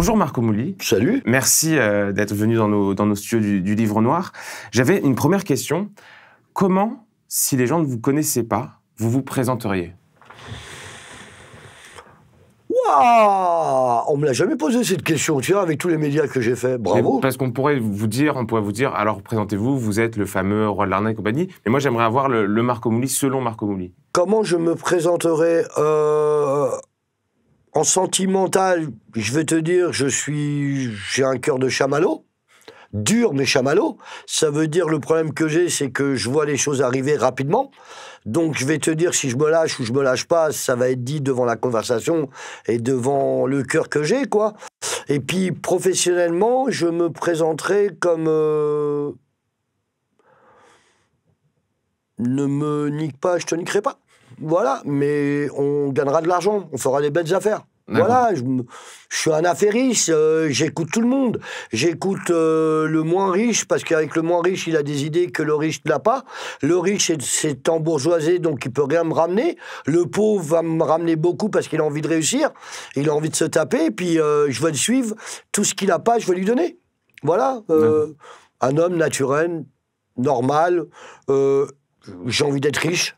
Bonjour Marco Mouli. Salut. Merci euh, d'être venu dans nos, dans studios du, Livre Noir. J'avais une première question. Comment, si les gens ne vous connaissaient pas, vous vous présenteriez Waouh On me l'a jamais posé cette question, tu avec tous les médias que j'ai fait. Bravo. parce qu'on pourrait vous dire, on pourrait vous dire, alors présentez-vous, vous êtes le fameux roi de l'arnaque et compagnie. Mais moi, j'aimerais avoir le, Marco Mouli selon Marco Mouli. Comment je me présenterais euh, en sentimental, je vais te dire, je suis, j'ai un cœur de chamallow, dur mais chamallow. Ça veut dire le problème que j'ai, c'est que je vois les choses arriver rapidement. Donc je vais te dire si je me lâche ou je me lâche pas, ça va être dit devant la conversation et devant le cœur que j'ai, quoi. Et puis professionnellement, je me présenterai comme euh, ne me nique pas, je te niquerai pas. Voilà, mais on gagnera de l'argent, on fera des belles affaires. Voilà, je, suis un affairiste, euh, j'écoute tout le monde. J'écoute euh, le moins riche, parce qu'avec le moins riche, il a des idées que le riche n'a pas. Le riche, c'est embourgeoisé, donc il peut rien me ramener. Le pauvre va me ramener beaucoup parce qu'il a envie de réussir, il a envie de se taper, et puis euh, je vais le suivre. Tout ce qu'il n'a pas, je vais lui donner. Voilà, un homme naturel, normal. J'ai envie d'être riche,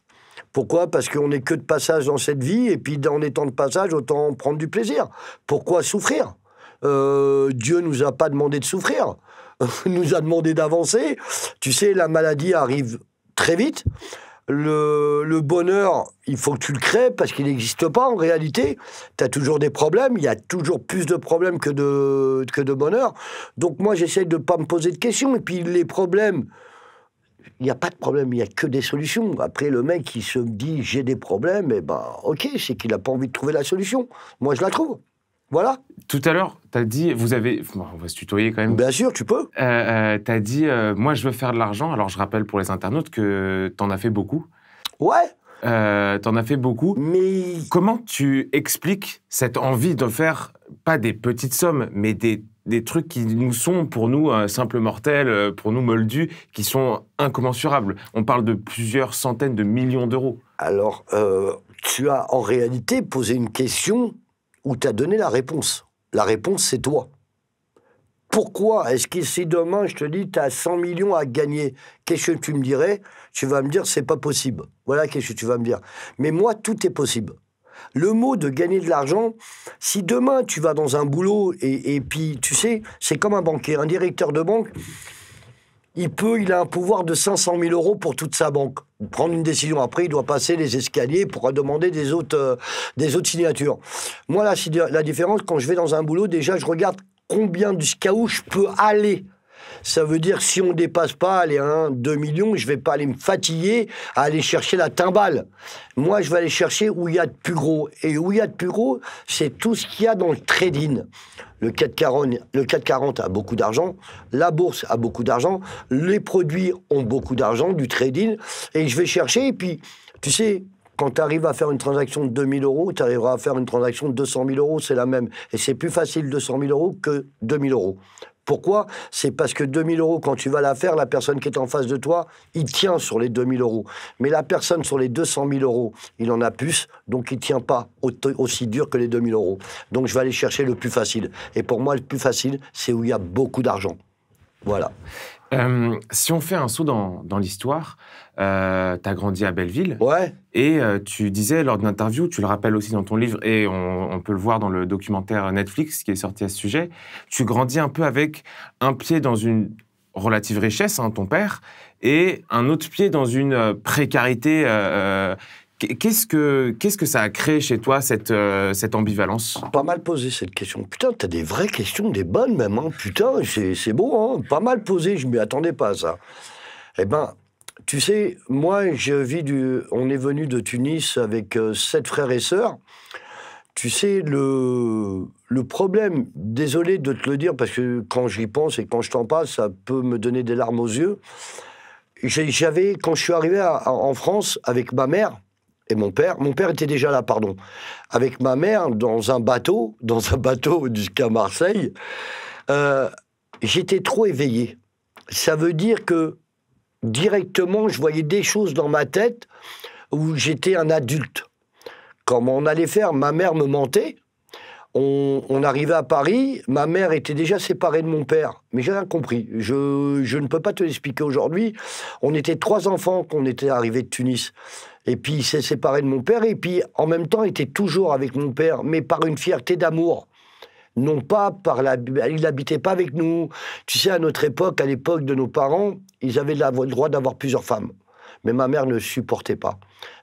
pourquoi Parce qu'on n'est que de passage dans cette vie, et puis en étant de passage, autant prendre du plaisir. Pourquoi souffrir Dieu Dieu nous a pas demandé de souffrir, il nous a demandé d'avancer. Tu sais, la maladie arrive très vite. Le, bonheur, il faut que tu le crées parce qu'il n'existe pas en réalité. Tu as toujours des problèmes, il y a toujours plus de problèmes que de, que de bonheur. Donc moi, j'essaye de ne pas me poser de questions. Et puis les problèmes, il n'y a pas de problème, il n'y a que des solutions. Après, le mec qui se dit j'ai des problèmes, et eh ben ok, c'est qu'il n'a pas envie de trouver la solution. Moi, je la trouve. Voilà. Tout à l'heure, tu as dit, vous avez. on va se tutoyer quand même. Bien sûr, tu peux. Euh, euh, tu as dit, euh, moi, je veux faire de l'argent. Alors, je rappelle pour les internautes que tu en as fait beaucoup. Ouais. tu en as fait beaucoup. Mais. Comment tu expliques cette envie de faire, pas des petites sommes, mais des des trucs qui nous sont, pour nous, un euh, simple mortel, euh, pour nous, moldus, qui sont incommensurables. On parle de plusieurs centaines de millions d'euros. Alors, euh, tu as en réalité posé une question où tu as donné la réponse. La réponse, c'est toi. Pourquoi est-ce que si demain je te dis tu as 100 millions à gagner, qu'est-ce que tu me dirais Tu vas me dire c'est pas possible. Voilà qu'est-ce que tu vas me dire. Mais moi tout est possible le mot de gagner de l'argent, si demain tu vas dans un boulot et, et puis tu sais, c'est comme un banquier, un directeur de banque, il peut, il a un pouvoir de 500 000 euros pour toute sa banque. Prendre une décision après, il doit passer les escaliers pour demander des autres, euh, signatures. Moi, la, différence, quand je vais dans un boulot, déjà, je regarde combien du où je peux aller ça veut dire si on dépasse pas les 1, 2 millions, je vais pas aller me fatiguer à aller chercher la timbale. Moi, je vais aller chercher où il y a de plus gros. Et où il y a de plus gros, c'est tout ce qu'il y a dans le trading. Le 440, a beaucoup d'argent, la bourse a beaucoup d'argent, les produits ont beaucoup d'argent, du trading, et je vais chercher, et puis, tu sais, quand tu arrives à faire une transaction de 2000 euros, tu arriveras à faire une transaction de 200 000 euros, c'est la même. Et c'est plus facile 200 000 euros que 2000 euros. Pourquoi C'est parce que 2000 euros, quand tu vas la faire, la personne qui est en face de toi, il tient sur les 2000 euros. Mais la personne sur les 200 000 euros, il en a plus, donc il tient pas aussi dur que les 2000 euros. Donc je vais aller chercher le plus facile. Et pour moi, le plus facile, c'est où il y a beaucoup d'argent. Voilà. Euh, si on fait un saut dans, dans l'histoire, euh, tu as grandi à Belleville. Ouais. Et euh, tu disais lors d'une interview, tu le rappelles aussi dans ton livre, et on, peut le voir dans le documentaire Netflix qui est sorti à ce sujet, tu grandis un peu avec un pied dans une relative richesse, hein, ton père, et un autre pied dans une euh, précarité Qu'est-ce que, qu'est-ce que ça a créé chez toi, cette, euh, ambivalence Pas mal posé cette question. Putain, t'as des vraies questions, des bonnes même. Hein. Putain, c'est beau, hein. pas mal posé, je m'y attendais pas ça. Eh ben, tu sais, moi, je vis du. On est venu de Tunis avec euh, sept frères et sœurs. Tu sais, le, problème, désolé de te le dire, parce que quand j'y pense et quand je t'en passe, ça peut me donner des larmes aux yeux. J'avais, quand je suis arrivé en France avec ma mère, mon père. Mon père était déjà là, pardon, avec ma mère dans un bateau, dans un bateau jusqu'à Marseille. Euh, j'étais trop éveillé. Ça veut dire que directement, je voyais des choses dans ma tête où j'étais un adulte. Comme on allait faire, ma mère me mentait. On, arrivait à Paris, ma mère était déjà séparée de mon père, mais j'ai rien compris. Je, ne peux pas te l'expliquer aujourd'hui. On était trois enfants quand on était arrivés de Tunis. Et puis il s'est séparé de mon père et puis en même temps était toujours avec mon père, mais par une fierté d'amour. Non pas par la... Il n'habitait pas avec nous. Tu sais, à notre époque, à l'époque de nos parents, ils avaient le droit d'avoir plusieurs femmes. Mais ma mère ne supportait pas.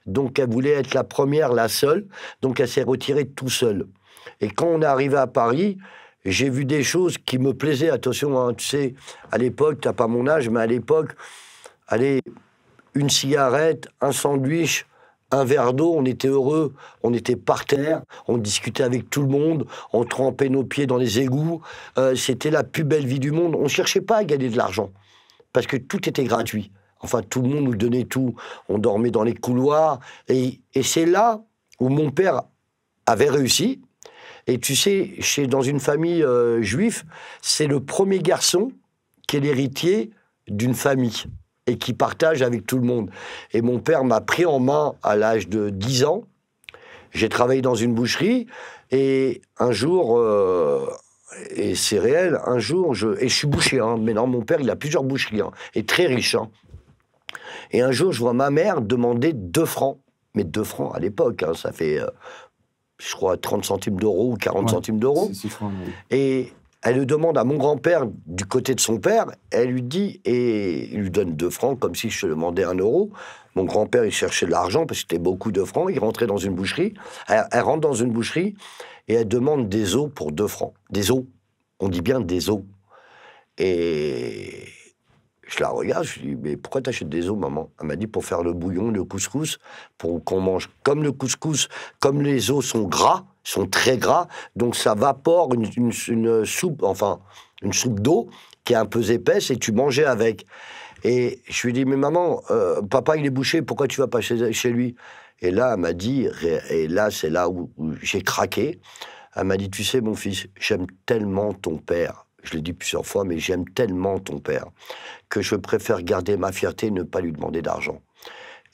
Donc elle voulait être la première, la seule. Donc elle s'est retirée tout seule. Et quand on est arrivé à Paris, j'ai vu des choses qui me plaisaient. Attention, hein, tu sais, à l'époque, tu n'as pas mon âge, mais à l'époque, allez, une cigarette, un sandwich, un verre d'eau, on était heureux, on était par terre, on discutait avec tout le monde, on trempait nos pieds dans les égouts, euh, c'était la plus belle vie du monde. On ne cherchait pas à gagner de l'argent, parce que tout était gratuit. Enfin, tout le monde nous donnait tout, on dormait dans les couloirs, et, c'est là où mon père avait réussi. Et tu sais, chez, dans une famille euh, juive, c'est le premier garçon qui est l'héritier d'une famille et qui partage avec tout le monde. Et mon père m'a pris en main à l'âge de 10 ans. J'ai travaillé dans une boucherie et un jour, euh, et c'est réel, un jour, je, et je suis boucher, hein, mais non, mon père, il a plusieurs boucheries, hein, et très riche. Hein. Et un jour, je vois ma mère demander 2 francs. Mais 2 francs à l'époque, hein, ça fait, euh, je crois, 30 centimes d'euros ou 40 centimes d'euros. Et elle le demande à mon grand-père du côté de son père. Elle lui dit, et il lui donne deux francs, comme si je demandais un euro. Mon grand-père, il cherchait de l'argent parce que c'était beaucoup de francs. Il rentrait dans une boucherie. Elle, rentre dans une boucherie et elle demande des os pour deux francs. Des os. On dit bien des os. Et je la regarde, je lui dis Mais pourquoi t'achètes des os, maman Elle m'a dit Pour faire le bouillon, le couscous, pour qu'on mange comme le couscous, comme les os sont gras sont très gras, donc ça vapore une, une, soupe, enfin, une soupe d'eau qui est un peu épaisse et tu mangeais avec. Et je lui ai dit, mais maman, euh, papa il est bouché, pourquoi tu vas pas chez, lui Et là, elle m'a dit, et là c'est là où, j'ai craqué, elle m'a dit, tu sais mon fils, j'aime tellement ton père, je l'ai dit plusieurs fois, mais j'aime tellement ton père, que je préfère garder ma fierté et ne pas lui demander d'argent.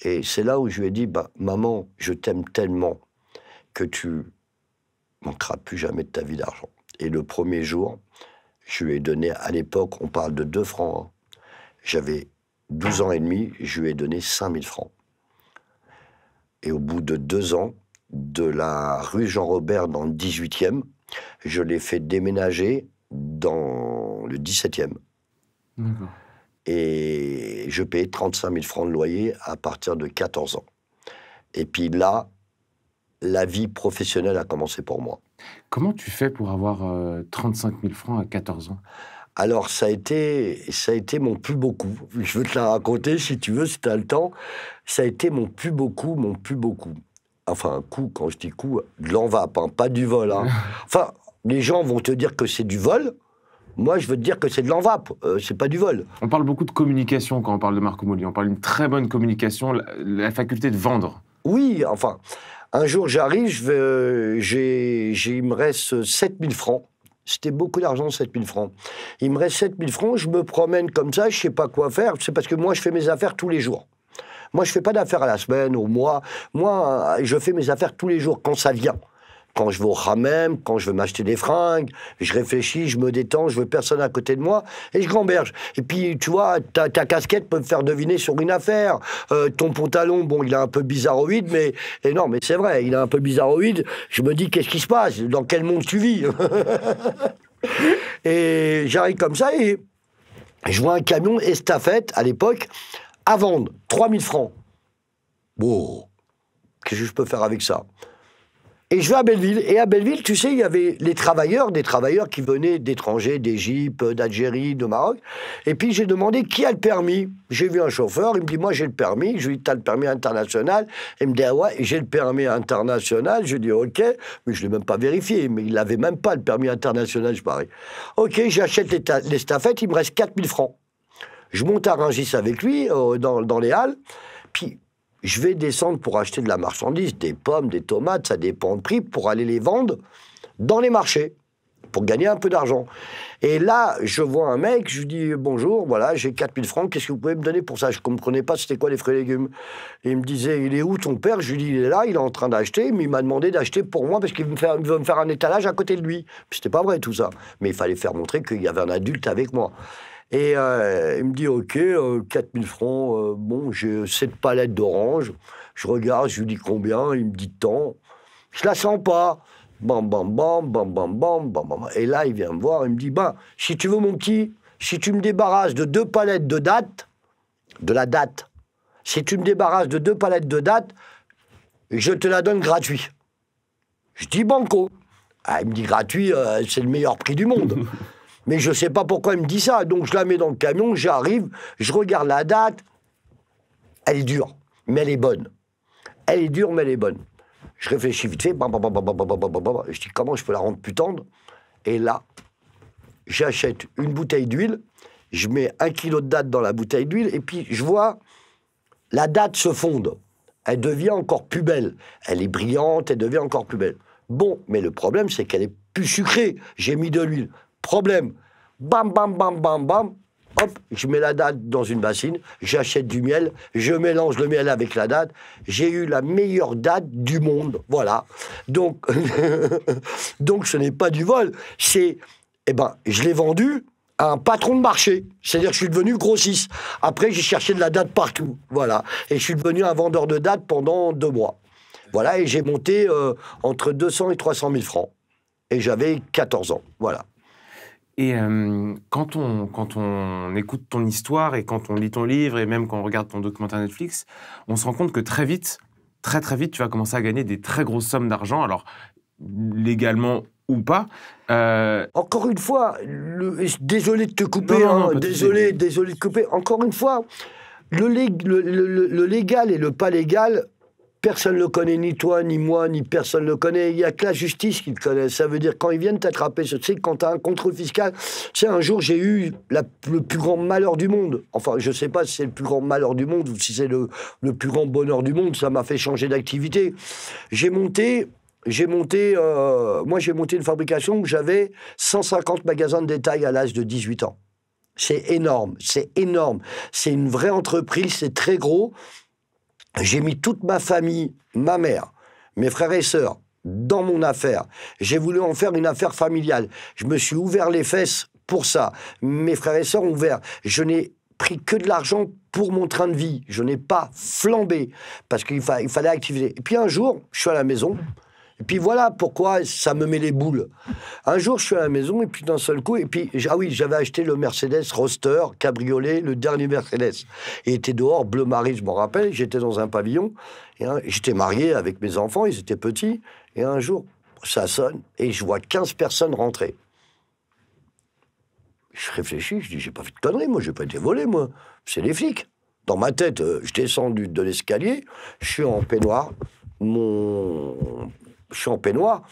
Et c'est là où je lui ai dit, bah, maman, je t'aime tellement que tu manquera plus jamais de ta vie d'argent. Et le premier jour, je lui ai donné, à l'époque, on parle de 2 francs. Hein. J'avais 12 ans et demi, je lui ai donné 5000 francs. Et au bout de deux ans, de la rue Jean-Robert dans le 18e, je l'ai fait déménager dans le 17e. Et je payais 35 000 francs de loyer à partir de 14 ans. Et puis là, la vie professionnelle a commencé pour moi. Comment tu fais pour avoir 35 euh, 000 francs à 14 ans alors, ça a été, ça a été mon plus beau coup. Je veux te la raconter si tu veux, si tu as le temps. Ça a été mon plus beau coup, mon plus beau coup. Enfin, un coup, quand je dis coup, de l'envape, hein, pas du vol. Hein. Enfin, les gens vont te dire que c'est du vol. Moi, je veux te dire que c'est de l'envape, euh, c'est pas du vol. On parle beaucoup de communication quand on parle de Marco Moli. On parle d'une très bonne communication, la faculté de vendre. Oui, enfin, un jour, j'arrive, euh, il me reste 7000 francs. C'était beaucoup d'argent, 7000 francs. Il me reste 7000 francs, je me promène comme ça, je sais pas quoi faire. C'est parce que moi, je fais mes affaires tous les jours. Moi, je fais pas d'affaires à la semaine, ou au mois. Moi, euh, je fais mes affaires tous les jours, quand ça vient quand je vais au quand je veux m'acheter des fringues, je réfléchis, je me détends, je veux personne à côté de moi, et je gamberge. Et puis, tu vois, ta, casquette peut me faire deviner sur une affaire. Euh, ton pantalon, bon, il est un peu bizarroïde, mais non, mais c'est vrai, il est un peu bizarroïde. Je me dis, qu'est-ce qui se passe Dans quel monde tu vis Et j'arrive comme ça, et je vois un camion estafette, à l'époque, à vendre, 3000 francs. Bon, qu'est-ce que je peux faire avec ça et je vais à Belleville. Et à Belleville, tu sais, il y avait les travailleurs, des travailleurs qui venaient d'étrangers, d'Égypte, d'Algérie, de Maroc. Et puis j'ai demandé qui a le permis. J'ai vu un chauffeur, il me dit Moi j'ai le permis. Je lui dis T'as le permis international Il me dit Ah ouais, j'ai le permis international. Je lui dis Ok, mais je ne l'ai même pas vérifié. Mais il n'avait même pas le permis international, je parie. Ok, j'achète les, les il me reste 4000 francs. Je monte à Rangis avec lui euh, dans, dans les Halles. Puis je vais descendre pour acheter de la marchandise, des pommes, des tomates, ça dépend de prix, pour aller les vendre dans les marchés, pour gagner un peu d'argent. Et là, je vois un mec, je lui dis bonjour, voilà, j'ai 4000 francs, qu'est-ce que vous pouvez me donner pour ça Je ne comprenais pas c'était quoi les frais et légumes. il me disait, il est où ton père Je lui dis, il est là, il est en train d'acheter, mais il m'a demandé d'acheter pour moi parce qu'il veut me, faire, veut me faire un étalage à côté de lui. C'était pas vrai tout ça. Mais il fallait faire montrer qu'il y avait un adulte avec moi. Et euh, il me dit, OK, 4000 euh, francs, euh, bon, j'ai cette palette d'orange. Je regarde, je lui dis combien, il me dit tant. Je la sens pas. Bam, bam, bam, bam, bam, bam, bam, Et là, il vient me voir, il me dit, ben, si tu veux, mon petit, si tu me débarrasses de deux palettes de date, de la date, si tu me débarrasses de deux palettes de date, je te la donne gratuit. Je dis banco. Ah, il me dit gratuit, c'est le meilleur prix du monde. Mais je ne sais pas pourquoi il me dit ça. Donc je la mets dans le camion, j'arrive, je regarde la date. Elle est dure, mais elle est bonne. Elle est dure, mais elle est bonne. Je réfléchis vite fait, bam, je dis comment je peux la rendre plus tendre. Et là, j'achète une bouteille d'huile, je mets un kilo de date dans la bouteille d'huile, et puis je vois la date se fonde. Elle devient encore plus belle. Elle est brillante, elle devient encore plus belle. Bon, mais le problème, c'est qu'elle est plus sucrée. J'ai mis de l'huile. Problème. Bam, bam, bam, bam, bam. Hop, je mets la date dans une bassine, j'achète du miel, je mélange le miel avec la date. J'ai eu la meilleure date du monde. Voilà. Donc, donc ce n'est pas du vol. C'est, eh ben, je l'ai vendu à un patron de marché. C'est-à-dire que je suis devenu grossiste. Après, j'ai cherché de la date partout. Voilà. Et je suis devenu un vendeur de date pendant deux mois. Voilà. Et j'ai monté euh, entre 200 et 300 000 francs. Et j'avais 14 ans. Voilà. Et euh, quand, on, quand on écoute ton histoire et quand on lit ton livre et même quand on regarde ton documentaire Netflix, on se rend compte que très vite, très très vite, tu vas commencer à gagner des très grosses sommes d'argent. Alors, légalement ou pas. Euh, Encore une fois, désolé de te couper, hein. désolé, désolé de couper. Encore une fois, le, le, le, légal et le pas légal Personne ne le connaît, ni toi, ni moi, ni personne ne le connaît. Il n'y a que la justice qui le connaît. Ça veut dire quand ils viennent t'attraper, tu sais, quand tu as un contrôle fiscal, tu sais, un jour j'ai eu le plus grand malheur du monde. Enfin, je ne sais pas si c'est le plus grand malheur du monde ou si c'est le, plus grand bonheur du monde. Ça m'a fait changer d'activité. J'ai monté j'ai monté, euh, moi j'ai monté une fabrication où j'avais 150 magasins de détail à l'âge de 18 ans. C'est énorme, c'est énorme. C'est une vraie entreprise, c'est très gros. J'ai mis toute ma famille, ma mère, mes frères et sœurs, dans mon affaire. J'ai voulu en faire une affaire familiale. Je me suis ouvert les fesses pour ça. Mes frères et sœurs ont ouvert. Je n'ai pris que de l'argent pour mon train de vie. Je n'ai pas flambé parce qu'il fallait activer. Et puis un jour, je suis à la maison. Et puis voilà pourquoi ça me met les boules. Un jour, je suis à la maison et puis d'un seul coup, et puis, ah oui, j'avais acheté le Mercedes Roster cabriolet, le dernier Mercedes. Il était dehors, bleu marie, je m'en rappelle, j'étais dans un pavillon, et j'étais marié avec mes enfants, ils étaient petits, et un jour, ça sonne, et je vois 15 personnes rentrer. Je réfléchis, je dis, j'ai pas fait de conneries, moi, j'ai pas été volé, moi. C'est les flics. Dans ma tête, euh, je descends de l'escalier, je suis en peignoir, mon champenois.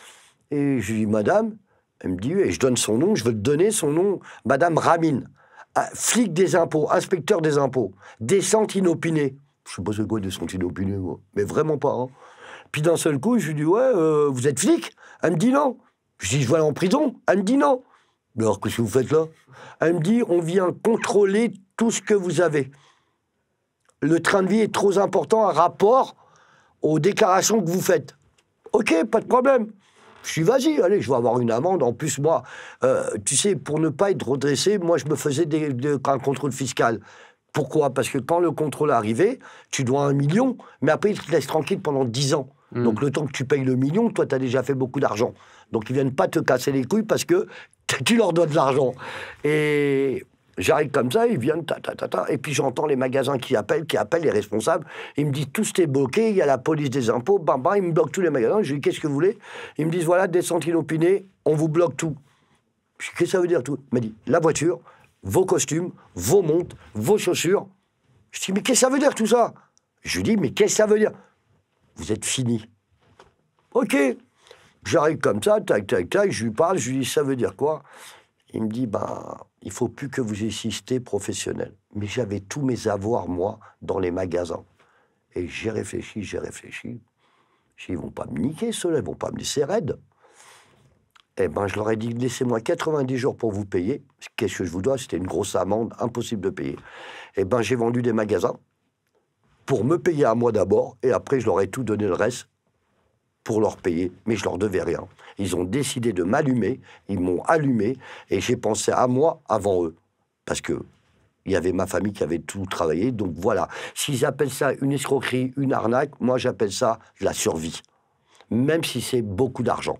Et je lui dis, Madame, elle me dit, et je donne son nom, je veux te donner son nom, Madame Ramine, ah, flic des impôts, inspecteur des impôts, descente inopinée. Je sais pas c'est quoi descente inopinée, mais vraiment pas. Hein. Puis d'un seul coup, je lui dis, ouais, euh, vous êtes flic Elle me dit non. Je dis, je vais aller en prison Elle me dit non. Alors, qu'est-ce que vous faites là Elle me dit, on vient contrôler tout ce que vous avez. Le train de vie est trop important en rapport aux déclarations que vous faites. Ok, pas de problème. Je suis vas-y, allez, je vais avoir une amende. En plus, moi, euh, tu sais, pour ne pas être redressé, moi, je me faisais des, un contrôle fiscal. Pourquoi Parce que quand le contrôle arrivé, tu dois un million, mais après, ils te laissent tranquille pendant 10 ans. Hmm. Donc, le temps que tu payes le million, toi, tu as déjà fait beaucoup d'argent. Donc, ils viennent pas te casser les couilles parce que tu leur dois de l'argent. Et J'arrive comme ça, ils viennent, ta, ta, ta, ta, et puis j'entends les magasins qui appellent, qui appellent les responsables. Ils me disent, tout est bloqué, il y a la police des impôts, bam, bam, ils me bloquent tous les magasins. Je dis, qu'est-ce que vous voulez Ils me disent, voilà, descente inopinée, on vous bloque tout. Je dis, qu'est-ce que ça veut dire tout Il m'a dit, la voiture, vos costumes, vos montres, vos chaussures. Je dis, mais qu'est-ce que ça veut dire tout ça Je lui dis, mais qu'est-ce que ça veut dire Vous êtes fini. Ok. J'arrive comme ça, tac, tac, tac, je lui parle, je lui dis, ça veut dire quoi il me dit, bah, il faut plus que vous assistez professionnel. Mais j'avais tous mes avoirs, moi, dans les magasins. Et j'ai réfléchi, j'ai réfléchi. J'ai dit, ils vont pas me niquer, ceux-là, ils vont pas me laisser raide. Eh ben, je leur ai dit, laissez-moi 90 jours pour vous payer. Qu'est-ce que je vous dois C'était une grosse amende, impossible de payer. Eh ben, j'ai vendu des magasins pour me payer à moi d'abord, et après, je leur ai tout donné le reste, pour leur payer, mais je leur devais rien. Ils ont décidé de m'allumer, ils m'ont allumé, et j'ai pensé à moi avant eux, parce que il y avait ma famille qui avait tout travaillé, donc voilà. S'ils appellent ça une escroquerie, une arnaque, moi j'appelle ça la survie, même si c'est beaucoup d'argent.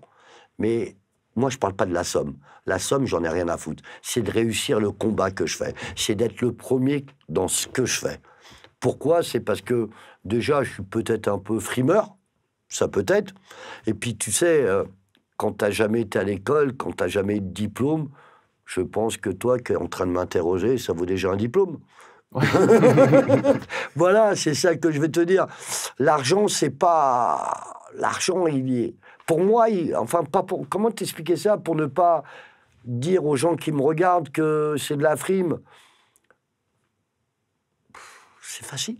Mais moi, je ne parle pas de la somme. La somme, j'en ai rien à foutre. C'est de réussir le combat que je fais. C'est d'être le premier dans ce que je fais. Pourquoi C'est parce que déjà, je suis peut-être un peu frimeur, ça peut être. Et puis, tu sais, euh, quand tu t'as jamais été à l'école, quand t'as jamais eu de diplôme, je pense que toi qui es en train de m'interroger, ça vaut déjà un diplôme. voilà, c'est ça que je vais te dire. L'argent, c'est pas. L'argent, il y est. Pour moi, enfin, pas pour. Comment t'expliquer ça pour ne pas dire aux gens qui me regardent que c'est de la frime C'est facile.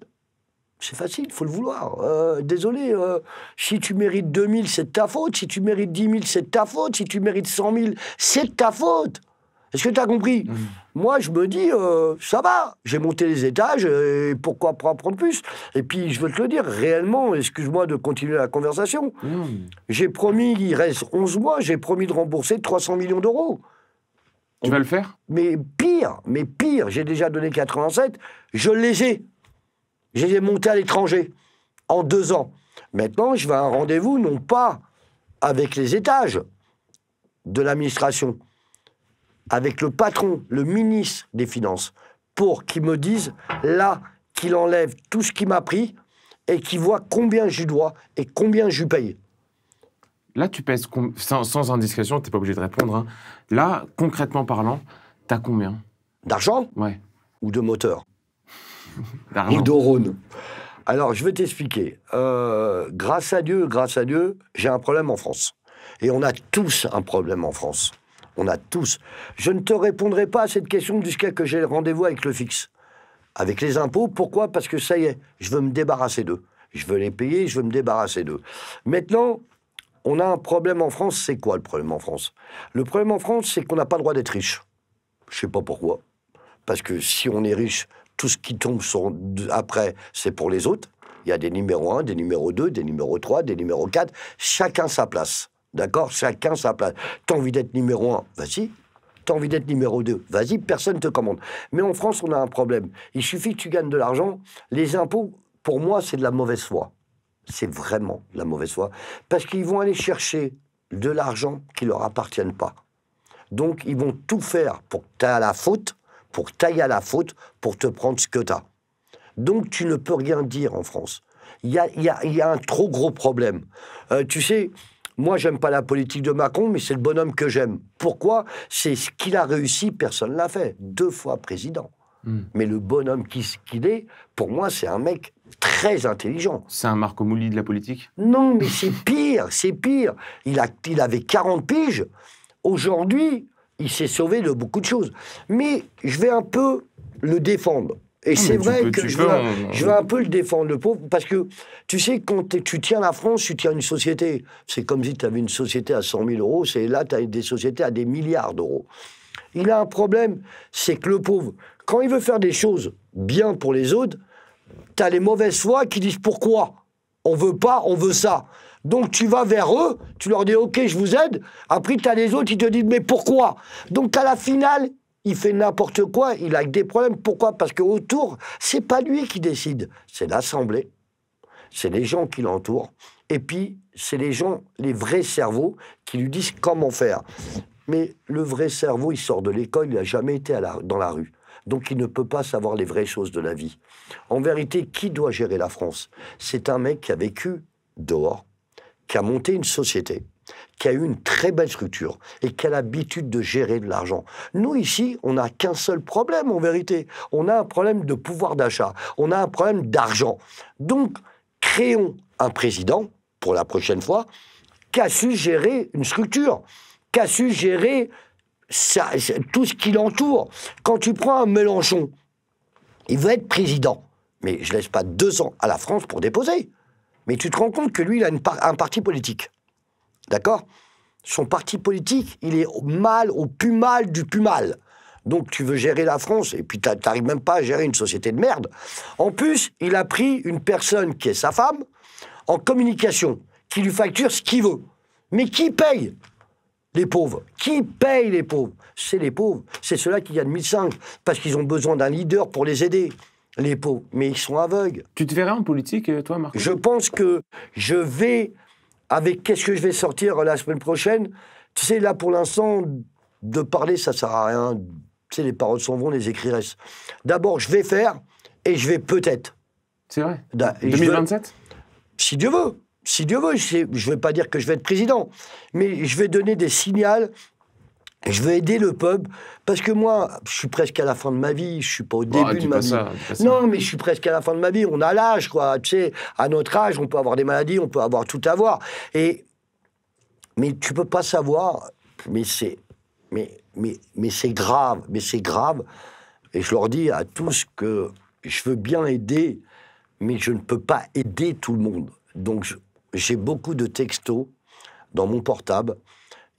C'est facile, il faut le vouloir. Euh, désolé, euh, si tu mérites 2000, c'est ta faute. Si tu mérites 10 000, c'est ta faute. Si tu mérites 100 000, c'est ta faute. Est-ce que tu as compris mmh. Moi, je me dis, euh, ça va, j'ai monté les étages, et pourquoi prendre plus Et puis, je veux te le dire, réellement, excuse-moi de continuer la conversation, mmh. j'ai promis, il reste 11 mois, j'ai promis de rembourser 300 millions d'euros. Tu vas le faire Mais pire, mais pire, j'ai déjà donné 87, je les ai. J'ai monté à l'étranger en deux ans. Maintenant, je vais à un rendez-vous, non pas avec les étages de l'administration, avec le patron, le ministre des Finances, pour qu'il me dise là qu'il enlève tout ce qui m'a pris et qu'il voit combien je dois et combien je paye. Là, tu pèses, sans, sans, indiscrétion, tu n'es pas obligé de répondre. Hein. Là, concrètement parlant, tu as combien D'argent Ouais. Ou de moteur ou Alors, je vais t'expliquer. Euh, grâce à Dieu, grâce à Dieu, j'ai un problème en France. Et on a tous un problème en France. On a tous. Je ne te répondrai pas à cette question jusqu'à que j'ai le rendez-vous avec le fixe. Avec les impôts, pourquoi Parce que ça y est, je veux me débarrasser d'eux. Je veux les payer, je veux me débarrasser d'eux. Maintenant, on a un problème en France. C'est quoi le problème en France Le problème en France, c'est qu'on n'a pas le droit d'être riche. Je sais pas pourquoi. Parce que si on est riche, tout ce qui tombe après, c'est pour les autres. Il y a des numéros 1, des numéros 2, des numéros 3, des numéros 4. Chacun sa place. D'accord Chacun sa place. T'as envie d'être numéro 1 Vas-y. T'as envie d'être numéro 2 Vas-y, personne ne te commande. Mais en France, on a un problème. Il suffit que tu gagnes de l'argent. Les impôts, pour moi, c'est de la mauvaise foi. C'est vraiment de la mauvaise foi. Parce qu'ils vont aller chercher de l'argent qui leur appartient pas. Donc, ils vont tout faire pour que tu aies la faute pour tailler à la faute, pour te prendre ce que tu as. Donc tu ne peux rien dire en France. Il y a, un trop gros problème. Euh, tu sais, moi j'aime pas la politique de Macron, mais c'est le bonhomme que j'aime. Pourquoi C'est ce qu'il a réussi, personne ne l'a fait. Deux fois président. Hmm. Mais le bonhomme qu'il est, pour moi, c'est un mec très intelligent. C'est un Marco Mouli de la politique Non, mais c'est pire, c'est pire. Il, il avait 40 piges. Aujourd'hui, il s'est sauvé de beaucoup de choses. Mais je vais un peu le défendre. Et ah, c'est vrai que je, vais un peu le défendre, le pauvre, parce que tu sais, quand tu tiens la France, tu tiens une société. C'est comme si tu avais une société à 100 000 euros, c'est là, tu as des sociétés à des milliards d'euros. Il a un problème, c'est que le pauvre, quand il veut faire des choses bien pour les autres, tu as les mauvaises voix qui disent pourquoi on veut pas, on veut ça. Donc tu vas vers eux, tu leur dis OK, je vous aide. Après, tu as les autres, ils te disent mais pourquoi Donc à la finale, il fait n'importe quoi, il a des problèmes. Pourquoi Parce que autour, c'est pas lui qui décide, c'est l'Assemblée, c'est les gens qui l'entourent. Et puis, c'est les gens, les vrais cerveaux, qui lui disent comment faire. Mais le vrai cerveau, il sort de l'école, il n'a jamais été dans la rue. Donc il ne peut pas savoir les vraies choses de la vie. En vérité, qui doit gérer la France C'est un mec qui a vécu dehors, qui a monté une société, qui a eu une très belle structure et qui a l'habitude de gérer de l'argent. Nous, ici, on n'a qu'un seul problème, en vérité. On a un problème de pouvoir d'achat, on a un problème d'argent. Donc, créons un président, pour la prochaine fois, qui a su gérer une structure, qui a su gérer tout ce qui l'entoure. Quand tu prends un Mélenchon, il veut être président, mais je ne laisse pas deux ans à la France pour déposer. Mais tu te rends compte que lui, il a un parti politique. D'accord Son parti politique, il est au mal, au plus mal du plus mal. Donc tu veux gérer la France et puis tu n'arrives même pas à gérer une société de merde. En plus, il a pris une personne qui est sa femme en communication, qui lui facture ce qu'il veut. Mais qui paye les pauvres Qui paye les pauvres C'est les pauvres. C'est ceux-là qui gagnent 1005 parce qu'ils ont besoin d'un leader pour les aider les pauvres, mais ils sont aveugles. Tu te verrais en politique, euh, toi, Marc Je pense que je vais, avec qu'est-ce que je vais sortir euh, la semaine prochaine, tu sais, là, pour l'instant, de parler, ça sert à rien. Tu sais, les paroles s'en vont, les restent. D'abord, je vais faire, et je vais peut-être. C'est vrai 2027 Si Dieu veut. Si Dieu veut, je ne vais pas dire que je vais être président, mais je vais donner des signaux je veux aider le peuple parce que moi, je suis presque à la fin de ma vie. Je suis pas au début de ma vie. non, mais je suis presque à la fin de ma vie. On a l'âge, quoi. Tu sais, à notre âge, on peut avoir des maladies, on peut avoir tout avoir. Et mais tu peux pas savoir. Mais c'est, mais mais mais c'est grave. Mais c'est grave. Et je leur dis à tous que je veux bien aider, mais je ne peux pas aider tout le monde. Donc j'ai beaucoup de textos dans mon portable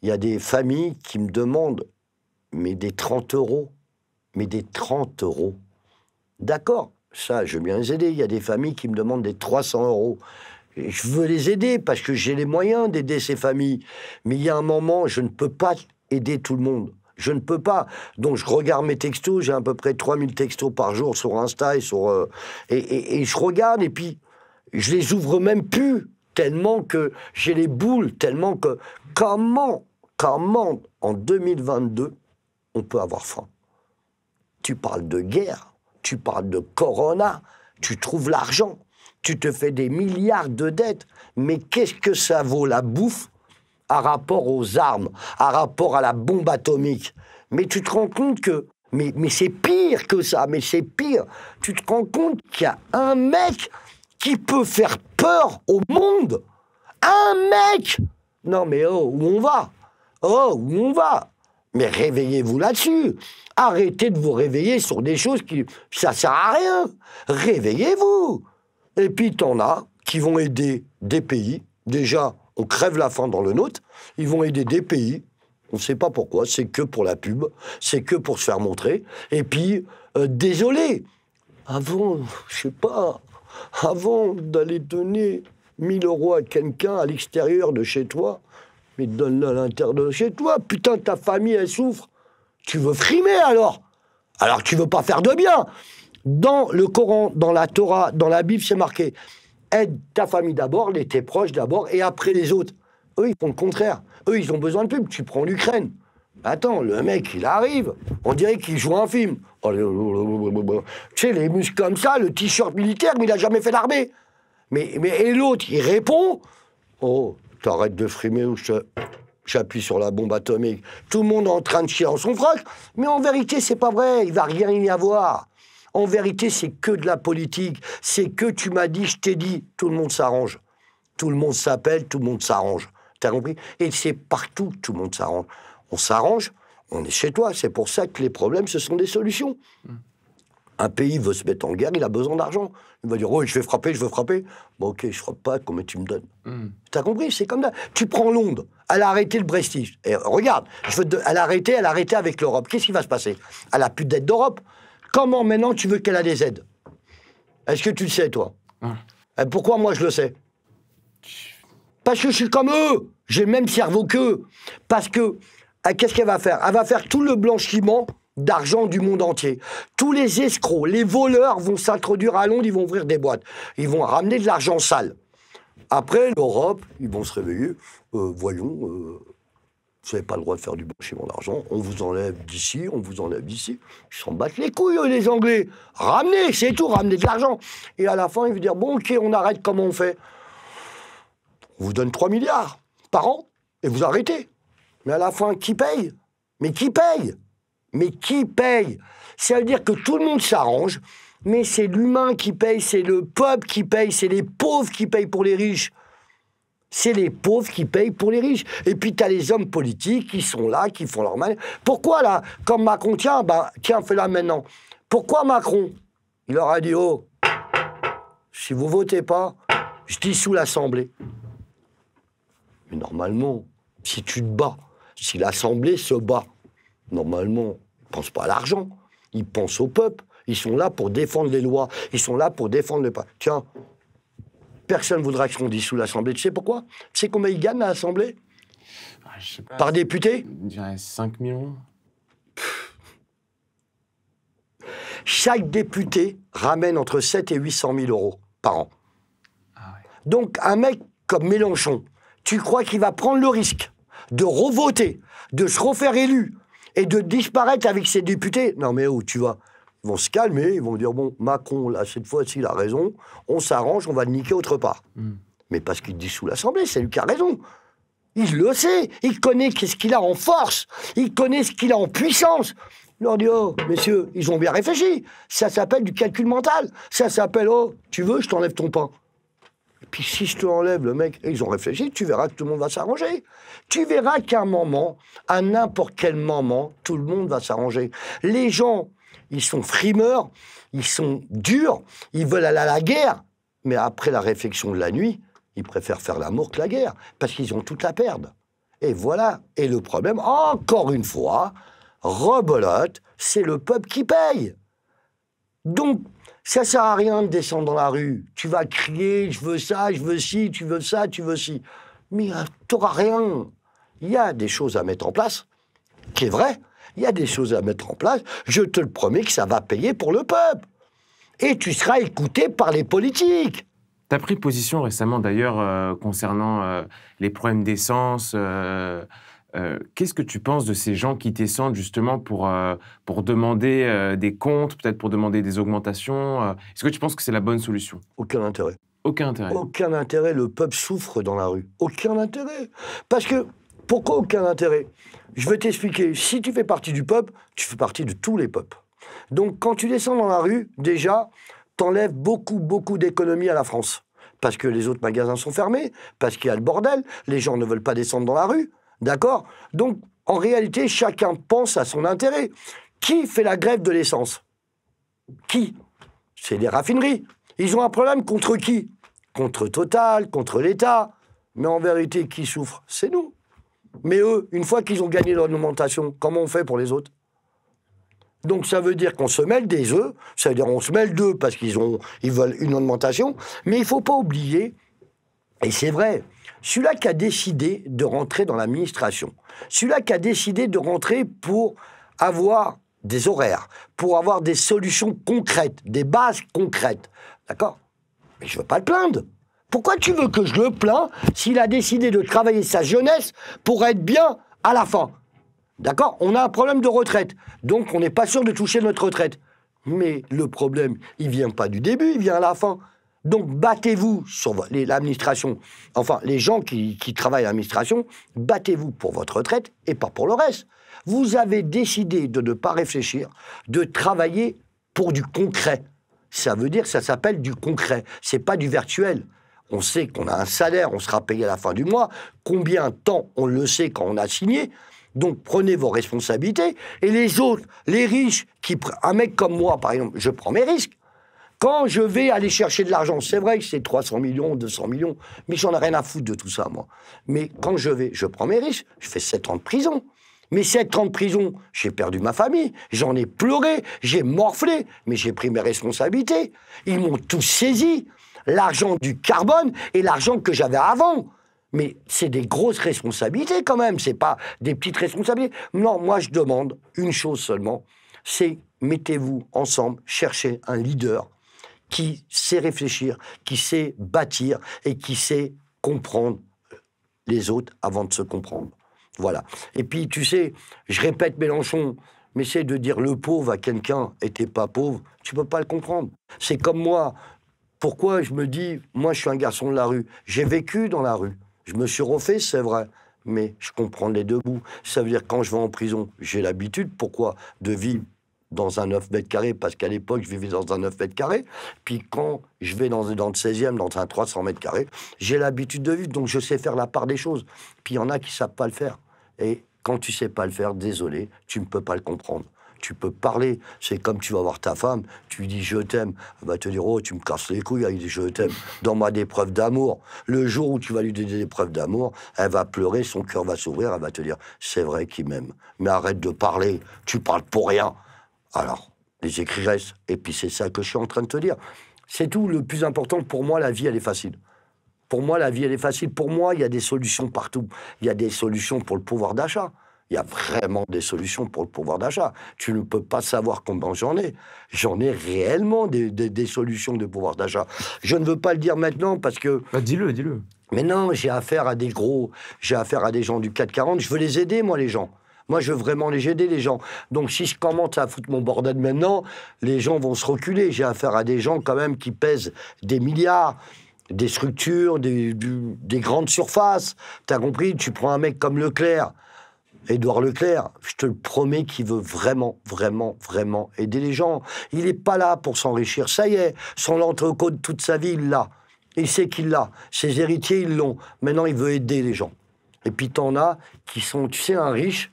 il y a des familles qui me demandent, mais des 30 euros, mais des 30 euros. D'accord, ça, je veux bien les aider. Il y a des familles qui me demandent des 300 euros. Je veux les aider parce que j'ai les moyens d'aider ces familles. Mais il y a un moment, je ne peux pas aider tout le monde. Je ne peux pas. Donc je regarde mes textos, j'ai à peu près 3000 textos par jour sur Insta et sur... Euh, et, et je regarde et puis je les ouvre même plus tellement que j'ai les boules, tellement que comment, comment en 2022 on peut avoir faim Tu parles de guerre, tu parles de corona, tu trouves l'argent, tu te fais des milliards de dettes, mais qu'est-ce que ça vaut la bouffe à rapport aux armes, à rapport à la bombe atomique Mais tu te rends compte que mais, mais c'est pire que ça, mais c'est pire. Tu te rends compte qu'il y a un mec qui peut faire au monde. Un mec Non mais oh, où on va Oh, où on va Mais réveillez-vous là-dessus. Arrêtez de vous réveiller sur des choses qui... Ça sert à rien. Réveillez-vous. Et puis t'en as qui vont aider des pays. Déjà, on crève la faim dans le nôtre. Ils vont aider des pays. On ne sait pas pourquoi. C'est que pour la pub. C'est que pour se faire montrer. Et puis, euh, désolé. Avant, je sais pas, avant d'aller donner 1000 euros à quelqu'un à l'extérieur de chez toi, mais donne-le à l'intérieur de chez toi. Putain, ta famille, elle souffre. Tu veux frimer alors Alors tu veux pas faire de bien. Dans le Coran, dans la Torah, dans la Bible, c'est marqué aide ta famille d'abord, les tes proches d'abord, et après les autres. Eux, ils font le contraire. Eux, ils ont besoin de pub. Tu prends l'Ukraine. Attends, le mec, il arrive. On dirait qu'il joue un film. Euh, euh, euh, tu sais, les muscles comme ça, le t-shirt militaire, mais il n'a jamais fait l'armée. Mais, mais, et l'autre, il répond Oh, t'arrêtes de frimer ou je j'appuie sur la bombe atomique. Tout le monde est en train de chier en son froc, mais en vérité, c'est pas vrai, il va rien y avoir. En vérité, c'est que de la politique, c'est que tu m'as dit, je t'ai dit, tout le monde s'arrange. Tout le monde s'appelle, tout le monde s'arrange. T'as compris Et c'est partout que tout le monde s'arrange. On s'arrange on est chez toi. C'est pour ça que les problèmes, ce sont des solutions. Hmm. Un pays veut se mettre en guerre, il a besoin d'argent. Il va dire Oh, je vais frapper, je veux frapper. Bon, ok, je frappe pas, combien tu me donnes Tu hmm. T'as compris C'est comme ça. Tu prends Londres, elle a arrêté le Prestige. Euh, regarde, elle a arrêté, elle a arrêté avec l'Europe. Qu'est-ce qui va se passer Elle a plus d'aide d'Europe. Comment maintenant tu veux qu'elle a des aides Est-ce que tu le sais, toi Et Pourquoi moi je le sais Parce que je suis comme eux J'ai le même cerveau qu'eux. Parce que ah, qu'est-ce qu'elle va faire Elle va faire tout le blanchiment d'argent du monde entier. Tous les escrocs, les voleurs vont s'introduire à Londres, ils vont ouvrir des boîtes. Ils vont ramener de l'argent sale. Après, l'Europe, ils vont se réveiller. Euh, voyons, euh, vous n'avez pas le droit de faire du blanchiment d'argent. On vous enlève d'ici, on vous enlève d'ici. Ils s'en battent les couilles, les Anglais. Ramenez, c'est tout, ramenez de l'argent. Et à la fin, ils vont dire, bon, ok, on arrête, comment on fait On vous donne 3 milliards par an et vous arrêtez. Mais à la fin, qui paye Mais qui paye Mais qui paye C'est à dire que tout le monde s'arrange, mais c'est l'humain qui paye, c'est le peuple qui paye, c'est les pauvres qui payent pour les riches. C'est les pauvres qui payent pour les riches. Et puis, tu as les hommes politiques qui sont là, qui font leur mal. Pourquoi, là Comme Macron, tient, bah, tiens, fais-la maintenant. Pourquoi Macron Il leur a dit, oh, si vous votez pas, je dissous l'Assemblée. Mais normalement, si tu te bats, si l'Assemblée se bat, normalement, ils ne pensent pas à l'argent, ils pensent au peuple. Ils sont là pour défendre les lois, ils sont là pour défendre le peuple. Tiens, personne ne voudra qu'on dissout l'Assemblée. Tu sais pourquoi Tu sais combien ils gagnent à l'Assemblée ah, Par député 5 millions. Chaque député ramène entre 7 et 800 000 euros par an. Ah Donc un mec comme Mélenchon, tu crois qu'il va prendre le risque de revoter, de se refaire élu et de disparaître avec ses députés. Non, mais où oh, tu vas Ils vont se calmer, ils vont dire bon, Macron, là, cette fois-ci, il a raison, on s'arrange, on va le niquer autre part. Hmm. Mais parce qu'il dissout l'Assemblée, c'est lui qui a raison. Il le sait, il connaît ce qu'il a en force, il connaît ce qu'il a en puissance. Il leur dit, oh, messieurs, ils ont bien réfléchi. Ça s'appelle du calcul mental. Ça s'appelle, oh, tu veux, je t'enlève ton pain. Et Puis si je te enlève, le mec, ils ont réfléchi, tu verras que tout le monde va s'arranger. Tu verras qu'à un moment, à n'importe quel moment, tout le monde va s'arranger. Les gens, ils sont frimeurs, ils sont durs, ils veulent aller à la guerre. Mais après la réflexion de la nuit, ils préfèrent faire l'amour que la guerre, parce qu'ils ont toute la perte. Et voilà. Et le problème, encore une fois, rebolote, c'est le peuple qui paye. Donc ça sert à rien de descendre dans la rue. Tu vas crier, je veux ça, je veux ci, tu veux ça, tu veux ci. Mais n'auras euh, rien. Il y a des choses à mettre en place, qui est vrai. Il y a des choses à mettre en place. Je te le promets que ça va payer pour le peuple. Et tu seras écouté par les politiques. Tu as pris position récemment d'ailleurs euh, concernant euh, les problèmes d'essence. Euh, qu'est-ce que tu penses de ces gens qui descendent justement pour, euh, pour demander euh, des comptes, peut-être pour demander des augmentations Est-ce que tu penses que c'est la bonne solution Aucun intérêt. Aucun intérêt. Aucun intérêt. Le peuple souffre dans la rue. Aucun intérêt. Parce que, pourquoi aucun intérêt Je vais t'expliquer. Si tu fais partie du peuple, tu fais partie de tous les peuples. Donc, quand tu descends dans la rue, déjà, t'enlèves beaucoup, beaucoup d'économies à la France parce que les autres magasins sont fermés, parce qu'il y a le bordel, les gens ne veulent pas descendre dans la rue. D'accord Donc, en réalité, chacun pense à son intérêt. Qui fait la grève de l'essence Qui C'est les raffineries. Ils ont un problème contre qui Contre Total, contre l'État. Mais en vérité, qui souffre C'est nous. Mais eux, une fois qu'ils ont gagné leur augmentation, comment on fait pour les autres Donc ça veut dire qu'on se mêle des œufs, ça veut dire qu'on se mêle d'eux parce qu'ils ils veulent une augmentation, mais il ne faut pas oublier, et c'est vrai, celui-là qui a décidé de rentrer dans l'administration, celui-là qui a décidé de rentrer pour avoir des horaires, pour avoir des solutions concrètes, des bases concrètes. D'accord Mais je ne veux pas le plaindre. Pourquoi tu veux que je le plains s'il a décidé de travailler sa jeunesse pour être bien à la fin D'accord On a un problème de retraite. Donc on n'est pas sûr de toucher notre retraite. Mais le problème, il vient pas du début, il vient à la fin. Donc battez-vous sur l'administration, enfin les gens qui, travaillent à l'administration, battez-vous pour votre retraite et pas pour le reste. Vous avez décidé de ne pas réfléchir, de travailler pour du concret. Ça veut dire ça s'appelle du concret, c'est pas du virtuel. On sait qu'on a un salaire, on sera payé à la fin du mois. Combien de temps, on le sait quand on a signé. Donc prenez vos responsabilités. Et les autres, les riches, qui un mec comme moi, par exemple, je prends mes risques. Quand je vais aller chercher de l'argent, c'est vrai que c'est 300 millions, 200 millions, mais j'en ai rien à foutre de tout ça, moi. Mais quand je vais, je prends mes risques, je fais 7 ans de prison. Mais 7 ans de prison, j'ai perdu ma famille, j'en ai pleuré, j'ai morflé, mais j'ai pris mes responsabilités. Ils m'ont tous saisi, l'argent du carbone et l'argent que j'avais avant. Mais c'est des grosses responsabilités quand même, c'est pas des petites responsabilités. Non, moi je demande une chose seulement, c'est mettez-vous ensemble, cherchez un leader qui sait réfléchir, qui sait bâtir et qui sait comprendre les autres avant de se comprendre. Voilà. Et puis, tu sais, je répète Mélenchon, mais c'est de dire le pauvre à quelqu'un et pas pauvre, tu peux pas le comprendre. C'est comme moi. Pourquoi je me dis, moi je suis un garçon de la rue. J'ai vécu dans la rue. Je me suis refait, c'est vrai. Mais je comprends les deux bouts. Ça veut dire quand je vais en prison, j'ai l'habitude, pourquoi, de vivre dans un 9 mètres carrés, parce qu'à l'époque, je vivais dans un 9 mètres carrés. Puis quand je vais dans, dans le 16e, dans un 300 mètres carrés, j'ai l'habitude de vivre, donc je sais faire la part des choses. Puis il y en a qui ne savent pas le faire. Et quand tu sais pas le faire, désolé, tu ne peux pas le comprendre. Tu peux parler, c'est comme tu vas voir ta femme, tu lui dis je t'aime, elle va te dire oh tu me casses les couilles je t'aime. Donne-moi des preuves d'amour. Le jour où tu vas lui donner des preuves d'amour, elle va pleurer, son cœur va s'ouvrir, elle va te dire c'est vrai qu'il m'aime. Mais arrête de parler, tu parles pour rien. Alors, les écriresses, et puis c'est ça que je suis en train de te dire. C'est tout le plus important. Pour moi, la vie, elle est facile. Pour moi, la vie, elle est facile. Pour moi, il y a des solutions partout. Il y a des solutions pour le pouvoir d'achat. Il y a vraiment des solutions pour le pouvoir d'achat. Tu ne peux pas savoir combien j'en ai. J'en ai réellement des, solutions de pouvoir d'achat. Je ne veux pas le dire maintenant parce que. Bah, dis-le, dis-le. Mais non, j'ai affaire à des gros, j'ai affaire à des gens du 440. Je veux les aider, moi, les gens. Moi, je veux vraiment les aider, les gens. Donc, si je commence à foutre mon bordel maintenant, les gens vont se reculer. J'ai affaire à des gens, quand même, qui pèsent des milliards des structures, des, des grandes surfaces. T'as compris Tu prends un mec comme Leclerc, Édouard Leclerc, je te le promets qu'il veut vraiment, vraiment, vraiment aider les gens. Il n'est pas là pour s'enrichir. Ça y est, son entrecôte toute sa vie, il l'a. Il sait qu'il l'a. Ses héritiers, ils l'ont. Maintenant, il veut aider les gens. Et puis, t'en as qui sont, tu sais, un riche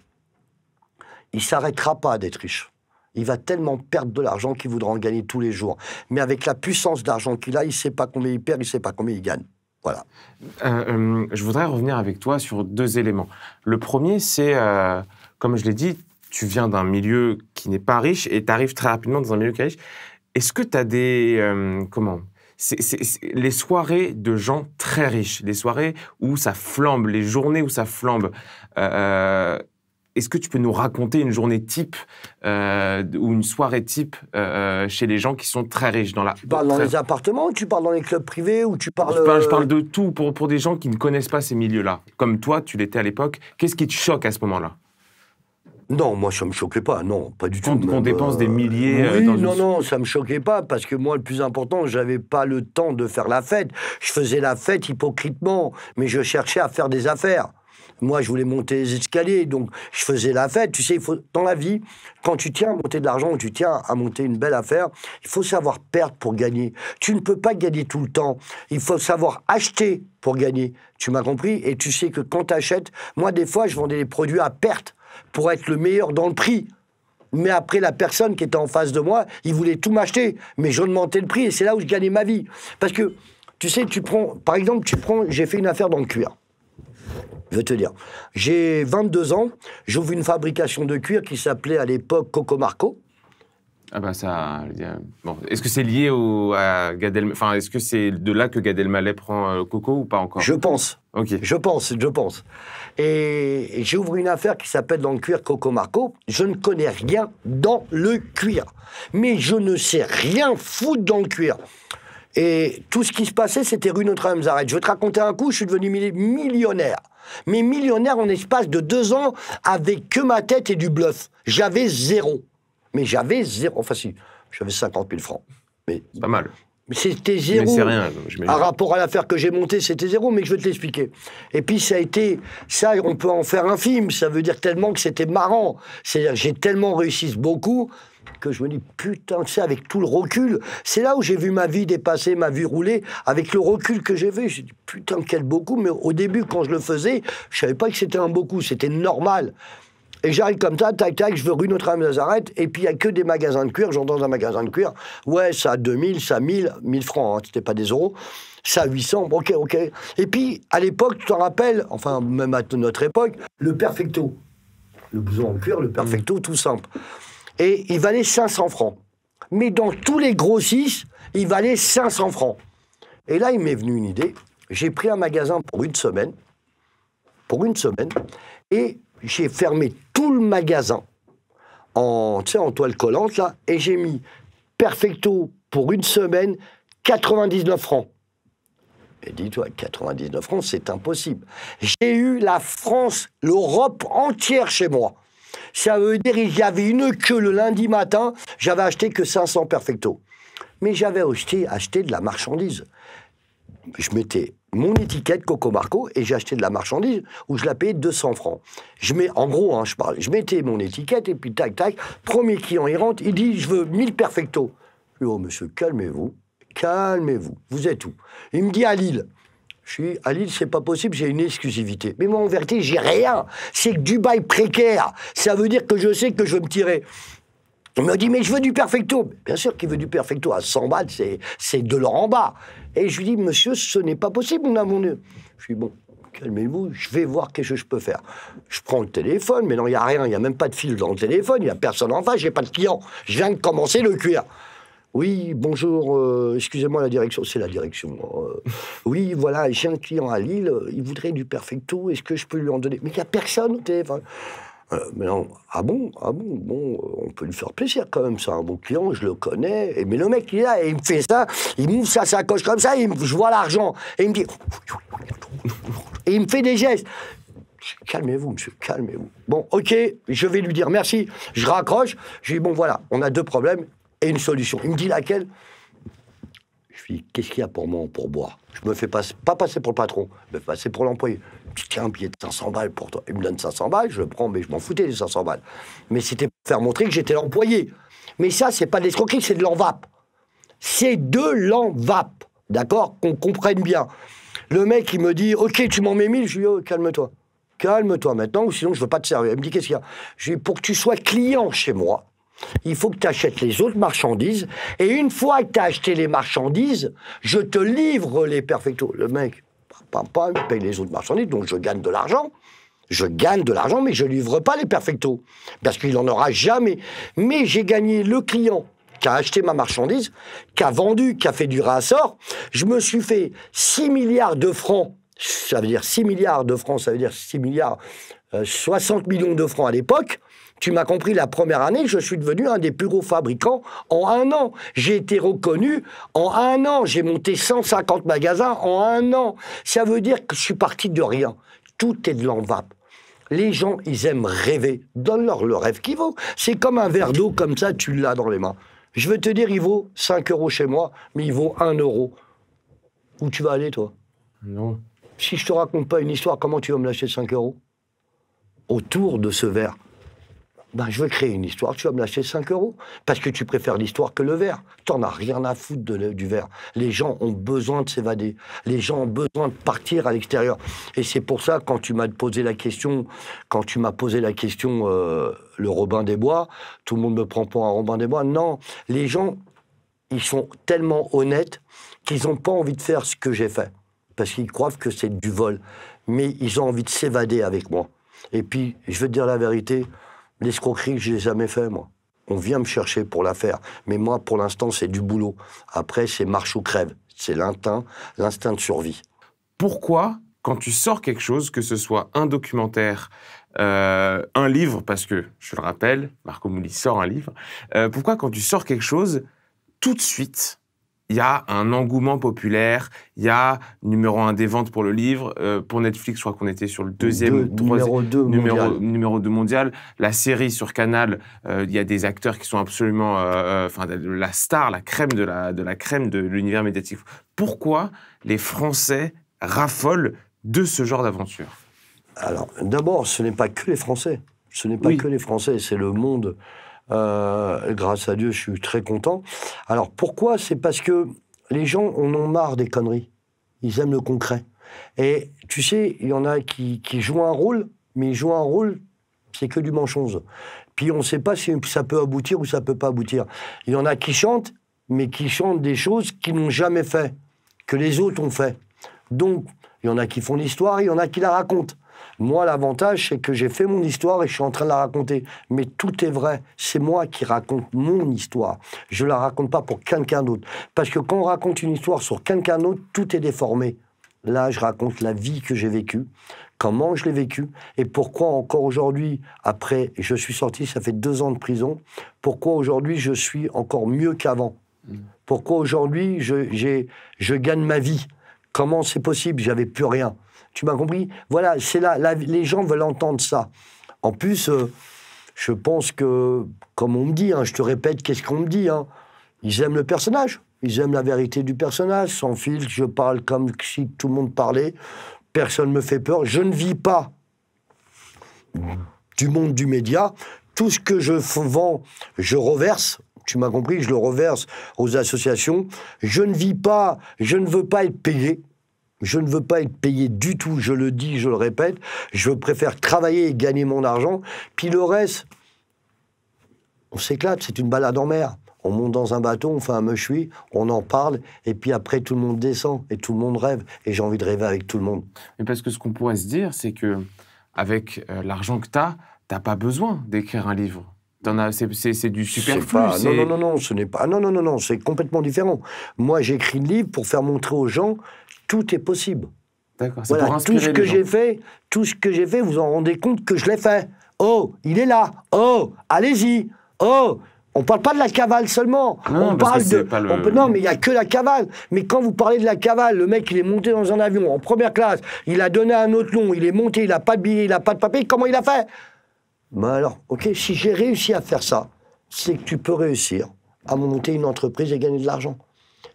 il s'arrêtera pas d'être riche. Il va tellement perdre de l'argent qu'il voudra en gagner tous les jours. Mais avec la puissance d'argent qu'il a, il ne sait pas combien il perd, il ne sait pas combien il gagne. Voilà. Euh, euh, je voudrais revenir avec toi sur deux éléments. Le premier, c'est, euh, comme je l'ai dit, tu viens d'un milieu qui n'est pas riche et tu arrives très rapidement dans un milieu qui est riche. Est-ce que tu as des. comment les soirées de gens très riches, les soirées où ça flambe, les journées où ça flambe. Est-ce que tu peux nous raconter une journée type euh, ou une soirée type euh, euh, chez les gens qui sont très riches dans la Tu parles dans les appartements, tu parles dans les clubs privés ou tu parles. Je parle, de tout pour, des gens qui ne connaissent pas ces milieux-là. Comme toi, tu l'étais à l'époque. Qu'est-ce qui te choque à ce moment-là non, moi, ça me choquait pas, non, pas du tout. On dépense des milliers. non, non, ça me choquait pas, parce que moi, le plus important, j'avais pas le temps de faire la fête. Je faisais la fête hypocritement, mais je cherchais à faire des affaires. Moi, je voulais monter les escaliers, donc je faisais la fête. Tu sais, dans la vie, quand tu tiens à monter de l'argent, ou tu tiens à monter une belle affaire, il faut savoir perdre pour gagner. Tu ne peux pas gagner tout le temps. Il faut savoir acheter pour gagner. Tu m'as compris Et tu sais que quand tu achètes, moi, des fois, je vendais des produits à perte pour être le meilleur dans le prix. Mais après, la personne qui était en face de moi, il voulait tout m'acheter. Mais je montais le prix et c'est là où je gagnais ma vie. Parce que, tu sais, tu prends, par exemple, tu prends, j'ai fait une affaire dans le cuir. Je veux te dire, j'ai 22 ans, j'ouvre une fabrication de cuir qui s'appelait à l'époque Coco Marco. Ah ben ça. Bon. Est-ce que c'est lié au, à Gadel, Enfin, est-ce que c'est de là que Gadel Elmaleh prend euh, Coco ou pas encore Je pense. Ok. Je pense, je pense. Et, j'ouvre j'ai une affaire qui s'appelle dans le cuir Coco Marco. Je ne connais rien dans le cuir, mais je ne sais rien foutre dans le cuir. Et tout ce qui se passait, c'était rue Notre-Dame-Zarette. Je vais te raconter un coup, je suis devenu millionnaire. Mais millionnaire en espace de deux ans avec que ma tête et du bluff. J'avais zéro. Mais j'avais zéro. Enfin, si, j'avais 50 000 francs. Mais pas mal. C'était zéro. Mais c'est rien. À rapport à l'affaire que j'ai montée, c'était zéro, mais je vais te l'expliquer. Et puis ça a été, ça, on peut en faire un film. Ça veut dire tellement que c'était marrant. cest j'ai tellement réussi beaucoup que je me dis, putain, c'est avec tout le recul, c'est là où j'ai vu ma vie dépasser, ma vie rouler, avec le recul que j'ai vu, j'ai dit, putain, quel beaucoup, mais au début, quand je le faisais, je savais pas que c'était un beaucoup, c'était normal. Et j'arrive comme ça, tac, tac, je veux rue Notre-Dame-Nazareth, et puis il n'y a que des magasins de cuir, j'entends un magasin de cuir, ouais, ça a 2000, ça a 1000, 1000 francs, hein, c'était pas des euros, ça a 800, ok, ok. Et puis, à l'époque, tu t'en rappelles, enfin, même à notre époque, le perfecto, le blouson en cuir, le perfecto, tout simple et il valait 500 francs. Mais dans tous les grossistes, il valait 500 francs. Et là, il m'est venu une idée. J'ai pris un magasin pour une semaine, pour une semaine, et j'ai fermé tout le magasin en, en toile collante, là, et j'ai mis Perfecto pour une semaine, 99 francs. Et dis-toi, 99 francs, c'est impossible. J'ai eu la France, l'Europe entière chez moi. Ça veut dire qu'il y avait une queue le lundi matin, j'avais acheté que 500 perfecto. Mais j'avais acheté, acheté de la marchandise. Je mettais mon étiquette Coco Marco et j'achetais de la marchandise où je la payais 200 francs. Je mets, en gros, hein, je parle, je mettais mon étiquette et puis tac, tac, premier client, il rentre, il dit, je veux 1000 perfecto. Je dis, oh monsieur, calmez-vous, calmez-vous, vous êtes où Il me dit à Lille. Je suis à Lille, c'est pas possible, j'ai une exclusivité. Mais moi, en vérité, j'ai rien. C'est que du bail précaire. Ça veut dire que je sais que je vais me tirer. Il me dit, mais je veux du perfecto. Bien sûr qu'il veut du perfecto. À 100 balles, c'est de l'or en bas. Et je lui dis, monsieur, ce n'est pas possible, mon amour. Je suis bon, calmez-vous, je vais voir qu'est-ce que je peux faire. Je prends le téléphone, mais non, il n'y a rien, il n'y a même pas de fil dans le téléphone, il n'y a personne en face, j'ai pas de client. Je viens de commencer le cuir. Oui, bonjour, euh, excusez-moi la direction, c'est la direction. Hein. oui, voilà, j'ai un client à Lille, il voudrait du perfecto, est-ce que je peux lui en donner Mais il n'y a personne au téléphone. Hein. Euh, mais non, ah bon, ah bon, bon, euh, on peut lui faire plaisir quand même, c'est un bon client, je le connais. mais le mec, il est là, il me fait ça, il m'ouvre sa sacoche comme ça, il je vois l'argent, et il me dit. Et il me fait des gestes. Calmez-vous, monsieur, calmez-vous. Bon, ok, je vais lui dire merci. Je raccroche, je lui dis, bon, voilà, on a deux problèmes une solution. Il me dit laquelle Je lui dis Qu'est-ce qu'il y a pour moi pour boire Je me fais pas, pas passer pour le patron, je me fais passer pour l'employé. Tu Tiens, un billet de 500 balles pour toi. Il me donne 500 balles, je le prends, mais je m'en foutais des 500 balles. Mais c'était pour faire montrer que j'étais l'employé. Mais ça, c'est pas de l'escroquerie, c'est de l'envape. C'est de l'envape. D'accord Qu'on comprenne bien. Le mec, il me dit Ok, tu m'en mets 1000, je lui dis oh, Calme-toi calme-toi maintenant, sinon je ne veux pas te servir. Il me dit qu'est-ce qu'il y a Je lui pour que tu sois client chez moi, il faut que tu achètes les autres marchandises. Et une fois que tu as acheté les marchandises, je te livre les perfectos. Le mec, pam, pam, paye les autres marchandises, donc je gagne de l'argent. Je gagne de l'argent, mais je ne livre pas les perfectos. Parce qu'il n'en aura jamais. Mais j'ai gagné le client qui a acheté ma marchandise, qui a vendu, qui a fait du réassort. Je me suis fait 6 milliards de francs. Ça veut dire 6 milliards de francs, ça veut dire 6 milliards, 60 euh, millions de francs à l'époque. Tu m'as compris, la première année, je suis devenu un des plus gros fabricants en un an. J'ai été reconnu en un an. J'ai monté 150 magasins en un an. Ça veut dire que je suis parti de rien. Tout est de l'envape. Les gens, ils aiment rêver. Donne-leur le rêve qui vaut. C'est comme un verre d'eau, comme ça, tu l'as dans les mains. Je veux te dire, il vaut 5 euros chez moi, mais il vaut 1 euro. Où tu vas aller, toi Non. Si je te raconte pas une histoire, comment tu vas me lâcher 5 euros Autour de ce verre. Bah, je veux créer une histoire, tu vas me lâcher 5 euros. Parce que tu préfères l'histoire que le verre. T'en as rien à foutre du verre. Les gens ont besoin de s'évader. Les gens ont besoin de partir à l'extérieur. Et c'est pour ça, quand tu m'as posé la question, quand tu m'as posé la question, euh, le Robin des Bois, tout le monde me prend pour un Robin des Bois. Non, les gens, ils sont tellement honnêtes qu'ils n'ont pas envie de faire ce que j'ai fait. Parce qu'ils croient que c'est du vol. Mais ils ont envie de s'évader avec moi. Et puis, je veux te dire la vérité, L'escroquerie, je l'ai jamais fait, moi. On vient me chercher pour l'affaire. Mais moi, pour l'instant, c'est du boulot. Après, c'est marche ou crève. C'est l'instinct, l'instinct de survie. Pourquoi, quand tu sors quelque chose, que ce soit un documentaire, euh, un livre, parce que, je le rappelle, Marco Mouli sort un livre, euh, pourquoi, quand tu sors quelque chose, tout de suite, il y a un engouement populaire, il y a numéro un des ventes pour le livre, euh, pour Netflix, je crois qu'on était sur le deuxième, troisième, numéro 2 mondial. numéro deux mondial. La série sur Canal, il euh, y a des acteurs qui sont absolument, euh, enfin la star, la crème de la, de la crème de l'univers médiatique. Pourquoi les Français raffolent de ce genre d'aventure Alors, d'abord, ce n'est pas que les Français, ce n'est pas que les Français, c'est le monde euh, grâce à Dieu, je suis très content. Alors pourquoi C'est parce que les gens en ont marre des conneries. Ils aiment le concret. Et tu sais, il y en a qui, jouent un rôle, mais ils jouent un rôle, c'est que du manchonze. Puis on ne sait pas si ça peut aboutir ou ça peut pas aboutir. Il y en a qui chantent, mais qui chantent des choses qu'ils n'ont jamais fait, que les autres ont fait. Donc, il y en a qui font l'histoire, il y en a qui la racontent. Moi, l'avantage, c'est que j'ai fait mon histoire et je suis en train de la raconter. Mais tout est vrai. C'est moi qui raconte mon histoire. Je ne la raconte pas pour quelqu'un d'autre. Parce que quand on raconte une histoire sur quelqu'un d'autre, tout est déformé. Là, je raconte la vie que j'ai vécue, comment je l'ai vécue et pourquoi encore aujourd'hui, après, je suis sorti, ça fait deux ans de prison, pourquoi aujourd'hui je suis encore mieux qu'avant. Mm. Pourquoi aujourd'hui je, je gagne ma vie Comment c'est possible J'avais plus rien. Tu m'as compris Voilà, c'est là, les gens veulent entendre ça. En plus, euh, je pense que, comme on me dit, hein, je te répète, qu'est-ce qu'on me dit hein Ils aiment le personnage, ils aiment la vérité du personnage, sans fil, je parle comme si tout le monde parlait, personne ne me fait peur, je ne vis pas du monde du média, tout ce que je vends, je reverse, tu m'as compris, je le reverse aux associations, je ne vis pas, je ne veux pas être payé, je ne veux pas être payé du tout, je le dis, je le répète. Je préfère travailler et gagner mon argent. Puis le reste, on s'éclate, c'est une balade en mer. On monte dans un bateau, on fait un mechuy, on en parle, et puis après tout le monde descend, et tout le monde rêve, et j'ai envie de rêver avec tout le monde. Mais parce que ce qu'on pourrait se dire, c'est que avec euh, l'argent que tu as, t'as pas besoin d'écrire un livre. C'est du superflu. non, non, non, non, ce n'est pas. Non, non, non, non, c'est complètement différent. Moi, j'écris le livre pour faire montrer aux gens tout est possible. D'accord. C'est pour tout ce que j'ai fait, tout ce que j'ai fait, vous en rendez compte que je l'ai fait. Oh, il est là. Oh, allez-y. Oh, on parle pas de la cavale seulement. on parle de. non, mais il y a que la cavale. Mais quand vous parlez de la cavale, le mec, il est monté dans un avion en première classe. Il a donné un autre nom. Il est monté. Il a pas de billet. Il a pas de papier. Comment il a fait Ben alors, ok. Si j'ai réussi à faire ça, c'est que tu peux réussir à monter une entreprise et gagner de l'argent.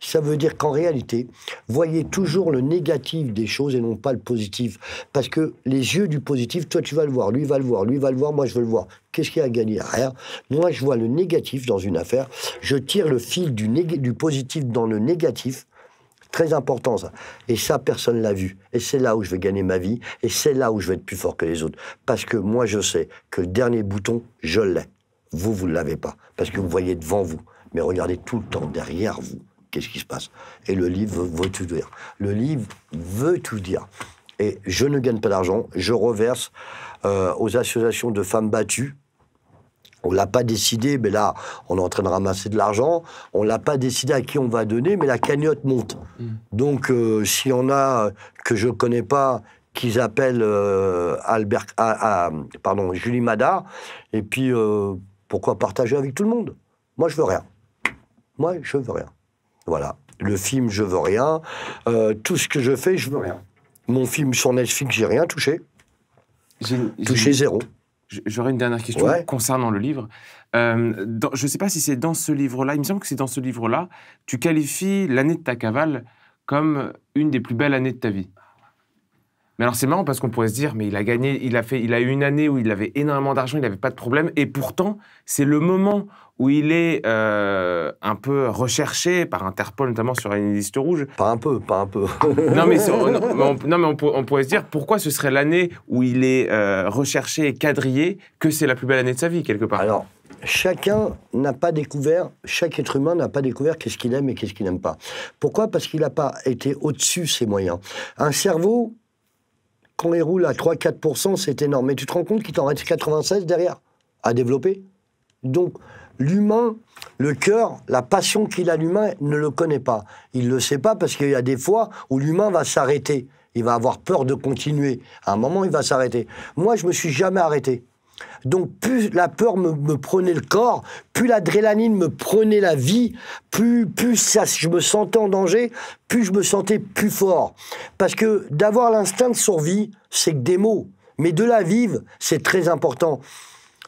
Ça veut dire qu'en réalité, voyez toujours le négatif des choses et non pas le positif. Parce que les yeux du positif, toi tu vas le voir, lui va le voir, lui va le voir, moi je veux le voir. Qu'est-ce qu'il y a à gagner Rien. Moi je vois le négatif dans une affaire, je tire le fil du, positif dans le négatif. Très important ça. Et ça, personne l'a vu. Et c'est là où je vais gagner ma vie. Et c'est là où je vais être plus fort que les autres. Parce que moi, je sais que le dernier bouton, je l'ai. Vous, vous ne l'avez pas. Parce que vous voyez devant vous. Mais regardez tout le temps derrière vous qu'est-ce qui se passe Et le livre veut tout dire. Le livre veut tout dire. Et je ne gagne pas d'argent, je reverse euh, aux associations de femmes battues. On ne l'a pas décidé, mais là, on est en train de ramasser de l'argent. On ne l'a pas décidé à qui on va donner, mais la cagnotte monte. Mm. Donc, si euh, s'il a euh, que je ne connais pas, qu'ils appellent Albert, ah, ah, pardon, Julie Madard, et puis pourquoi partager avec tout le monde Moi, je veux rien. Moi, je veux rien. Voilà. Le film, je veux rien. Euh, tout ce que je fais, je veux rien. Mon film sur Netflix, j'ai rien touché. Touché zéro. J'aurais une dernière question concernant le livre. Euh, je ne sais pas si c'est dans ce livre-là, il me semble que c'est dans ce livre-là, tu qualifies l'année de ta cavale comme une des plus belles années de ta vie. Mais alors c'est marrant parce qu'on pourrait se dire, mais il a gagné, il a fait, il a eu une année où il avait énormément d'argent, il n'avait pas de problème, et pourtant c'est le moment où il est euh, un peu recherché par Interpol, notamment sur une liste rouge. Pas un peu, pas un peu. non, mais, on, non, mais, on, pourrait se dire pourquoi ce serait l'année où il est euh, recherché et quadrillé que c'est la plus belle année de sa vie, quelque part Alors, chacun n'a pas découvert, chaque être humain n'a pas découvert qu'est-ce qu'il aime et qu'est-ce qu'il n'aime pas. Pourquoi Parce qu'il n'a pas été au-dessus de ses moyens. Un cerveau quand les roule à 3-4%, c'est énorme. Mais tu te rends compte qu'il t'en reste 96 derrière à développer. Donc, l'humain, le cœur, la passion qu'il a l'humain ne le connaît pas. Il ne le sait pas parce qu'il y a des fois où l'humain va s'arrêter. Il va avoir peur de continuer. À un moment, il va s'arrêter. Moi, je me suis jamais arrêté. Donc plus la peur me, prenait le corps, plus l'adrénaline me prenait la vie, plus, ça, je me sentais en danger, plus je me sentais plus fort. Parce que d'avoir l'instinct de survie, c'est que des mots. Mais de la vivre, c'est très important.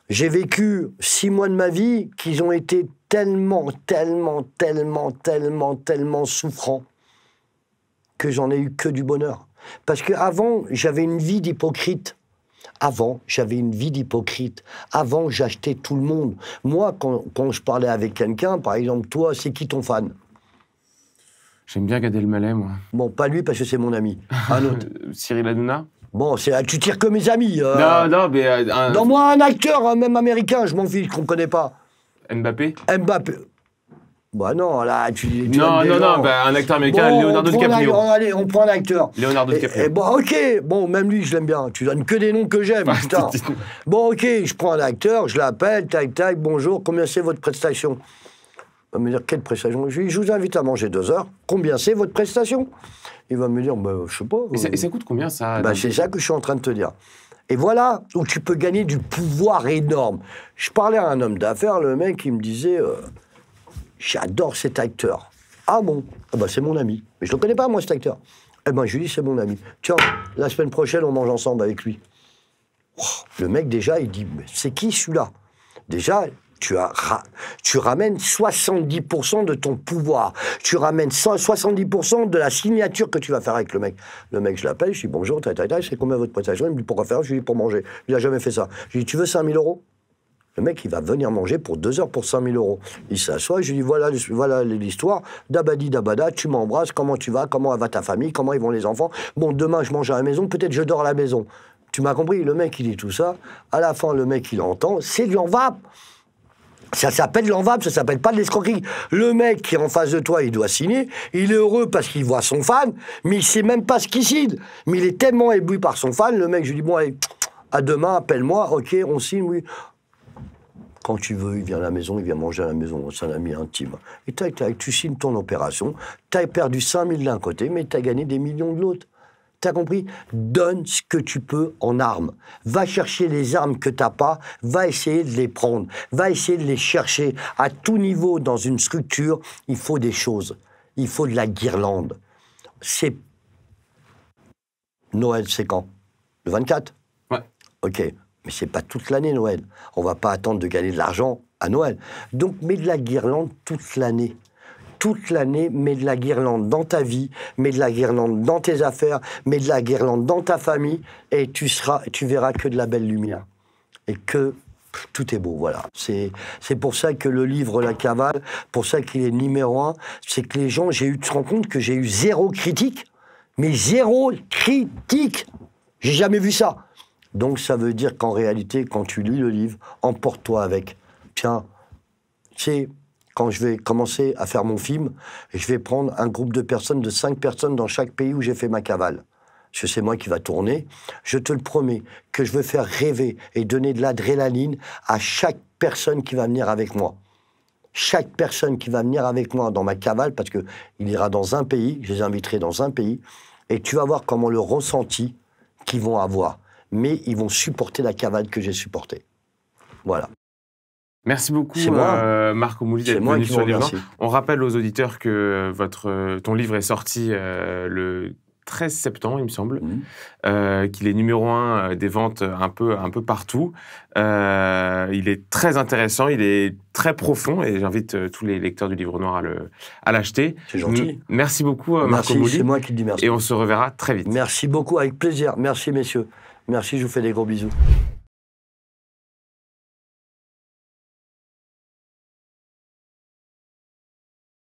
J'ai vécu six mois de ma vie qui ont été tellement, tellement, tellement, tellement, tellement souffrants que j'en ai eu que du bonheur. Parce qu'avant, j'avais une vie d'hypocrite avant, j'avais une vie d'hypocrite. Avant, j'achetais tout le monde. Moi, quand, je parlais avec quelqu'un, par exemple, toi, c'est qui ton fan J'aime bien Gad Elmaleh, moi. Bon, pas lui, parce que c'est mon ami. autre. Cyril Hanouna Bon, c'est, tu tires que mes amis. Euh. Non, non, mais... Euh, moi, un acteur, même américain, je m'en fiche qu'on ne connaît pas. Mbappé Mbappé. Bah non, là, tu. non, non, non, bah, un acteur américain, Leonardo DiCaprio. On, allez, on prend un acteur. Leonardo DiCaprio. bon, ok, bon, même lui, je l'aime bien. Tu donnes que des noms que j'aime, putain. bon, ok, je prends un acteur, je l'appelle, tac, tac, bonjour, combien c'est votre prestation Il va me dire, quelle prestation je, je vous invite à manger deux heures, combien c'est votre prestation Il va me dire, bah, je sais pas. Et, ça, coûte combien ça bah, C'est ça que je suis en train de te dire. Et voilà, où tu peux gagner du pouvoir énorme. Je parlais à un homme d'affaires, le mec, il me disait. Euh, J'adore cet acteur. Ah bon ah ben, C'est mon ami. Mais je ne le connais pas, moi, cet acteur. Eh ben, je lui dis, c'est mon ami. Tiens, la semaine prochaine, on mange ensemble avec lui. le mec, déjà, il dit, mais c'est qui celui-là Déjà, tu, as tu ramènes 70% de ton pouvoir. Tu ramènes 70% de la signature que tu vas faire avec le mec. Le mec, je l'appelle, je dis, bonjour, c'est combien votre prestation Il me dit, pourquoi faire Je lui dis, pour manger. Il n'a jamais fait ça. Je lui dis, tu veux 5000 euros le mec, il va venir manger pour deux heures pour 5000 euros. Il s'assoit, je lui dis voilà, voilà l'histoire. Dabadi, dabada, tu m'embrasses, comment tu vas, comment va ta famille, comment vont les enfants. Bon, demain, je mange à la maison, peut-être je dors à la maison. Tu m'as compris Le mec, il dit tout ça. À la fin, le mec, il entend c'est de l'envap. Ça s'appelle l'envape, ça s'appelle pas de l'escroquerie. Le mec qui est en face de toi, il doit signer, il est heureux parce qu'il voit son fan, mais il sait même pas ce qu'il signe. Mais il est tellement ébloui par son fan, le mec, je lui dis, bon, à demain, appelle-moi, ok, on signe, oui. Quand tu veux, il vient à la maison, il vient manger à la maison, c'est un ami intime. Et tu signes ton opération, tu as perdu 5000 d'un côté, mais tu as gagné des millions de l'autre. Tu as compris Donne ce que tu peux en armes. Va chercher les armes que t'as pas, va essayer de les prendre, va essayer de les chercher. À tout niveau, dans une structure, il faut des choses. Il faut de la guirlande. C'est... Noël, c'est quand Le 24 Ouais. Ok. Mais ce n'est pas toute l'année Noël. On ne va pas attendre de gagner de l'argent à Noël. Donc mets de la guirlande toute l'année. Toute l'année, mets de la guirlande dans ta vie, mets de la guirlande dans tes affaires, mets de la guirlande dans ta famille, et tu seras, verras que de la belle lumière et que tout est beau, voilà. C'est pour ça que le livre La Cavale, pour ça qu'il est numéro un, c'est que les gens, j'ai eu, de te rendre compte que j'ai eu zéro critique, mais zéro critique. J'ai jamais vu ça. Donc ça veut dire qu'en réalité, quand tu lis le livre, emporte-toi avec. Tiens, tu sais, quand je vais commencer à faire mon film, je vais prendre un groupe de personnes, de cinq personnes dans chaque pays où j'ai fait ma cavale. Parce que c'est moi qui va tourner. Je te le promets que je vais faire rêver et donner de l'adrénaline à chaque personne qui va venir avec moi chaque personne qui va venir avec moi dans ma cavale, parce qu'il ira dans un pays, je les inviterai dans un pays, et tu vas voir comment le ressenti qu'ils vont avoir mais ils vont supporter la cavale que j'ai supportée. Voilà. Merci beaucoup, hein. euh, Marco Mouli, d'être venu sur noir. On rappelle aux auditeurs que votre, ton livre est sorti euh, le 13 septembre, il me semble, mhm. euh, qu'il est numéro un euh, des ventes un peu, un peu partout. il est très intéressant, il est très profond et j'invite tous les lecteurs du Livre Noir à l'acheter. C'est gentil. merci beaucoup, Marc Marco C'est moi qui dis merci. Et on se reverra très vite. Merci beaucoup, avec plaisir. Merci, messieurs. Merci, je vous fais des gros bisous.